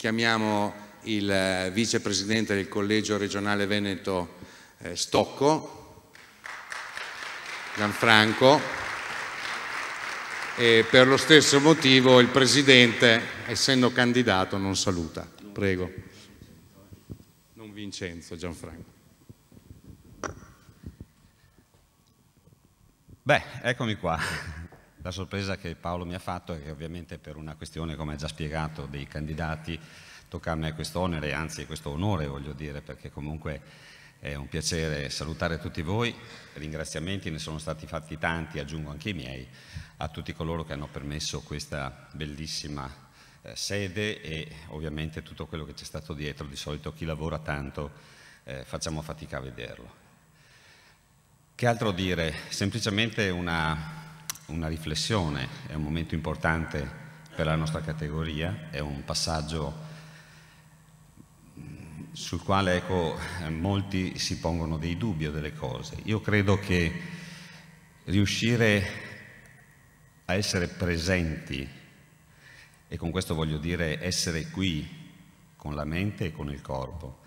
chiamiamo il eh, vicepresidente del collegio regionale Veneto eh, Stocco, Gianfranco, e per lo stesso motivo il presidente, essendo candidato, non saluta. Prego. Non Vincenzo, Gianfranco. Beh, eccomi qua. La sorpresa che Paolo mi ha fatto è che ovviamente per una questione, come ha già spiegato, dei candidati tocca a me questo onere, anzi questo onore voglio dire, perché comunque è un piacere salutare tutti voi, ringraziamenti ne sono stati fatti tanti, aggiungo anche i miei, a tutti coloro che hanno permesso questa bellissima eh, sede e ovviamente tutto quello che c'è stato dietro, di solito chi lavora tanto eh, facciamo fatica a vederlo. Che altro dire? Semplicemente una una riflessione, è un momento importante per la nostra categoria, è un passaggio sul quale ecco, molti si pongono dei dubbi o delle cose. Io credo che riuscire a essere presenti, e con questo voglio dire essere qui con la mente e con il corpo,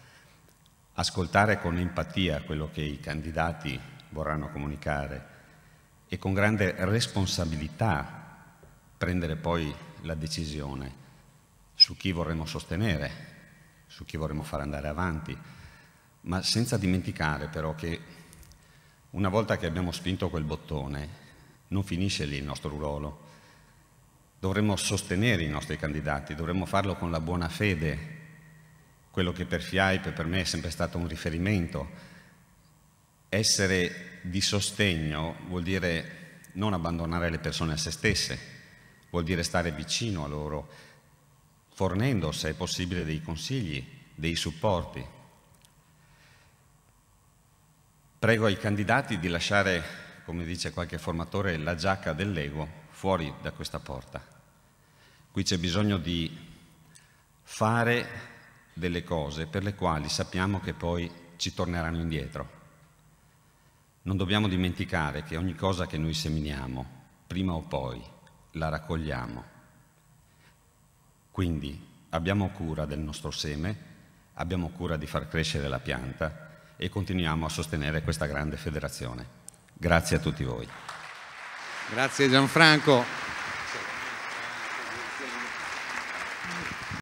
ascoltare con empatia quello che i candidati vorranno comunicare, e con grande responsabilità prendere poi la decisione su chi vorremmo sostenere, su chi vorremmo far andare avanti, ma senza dimenticare però che una volta che abbiamo spinto quel bottone non finisce lì il nostro ruolo. Dovremmo sostenere i nostri candidati, dovremmo farlo con la buona fede, quello che per FIAIP per me è sempre stato un riferimento, essere di sostegno vuol dire non abbandonare le persone a se stesse, vuol dire stare vicino a loro, fornendo, se è possibile, dei consigli, dei supporti. Prego ai candidati di lasciare, come dice qualche formatore, la giacca dell'ego fuori da questa porta. Qui c'è bisogno di fare delle cose per le quali sappiamo che poi ci torneranno indietro. Non dobbiamo dimenticare che ogni cosa che noi seminiamo, prima o poi, la raccogliamo. Quindi abbiamo cura del nostro seme, abbiamo cura di far crescere la pianta e continuiamo a sostenere questa grande federazione. Grazie a tutti voi. Grazie Gianfranco.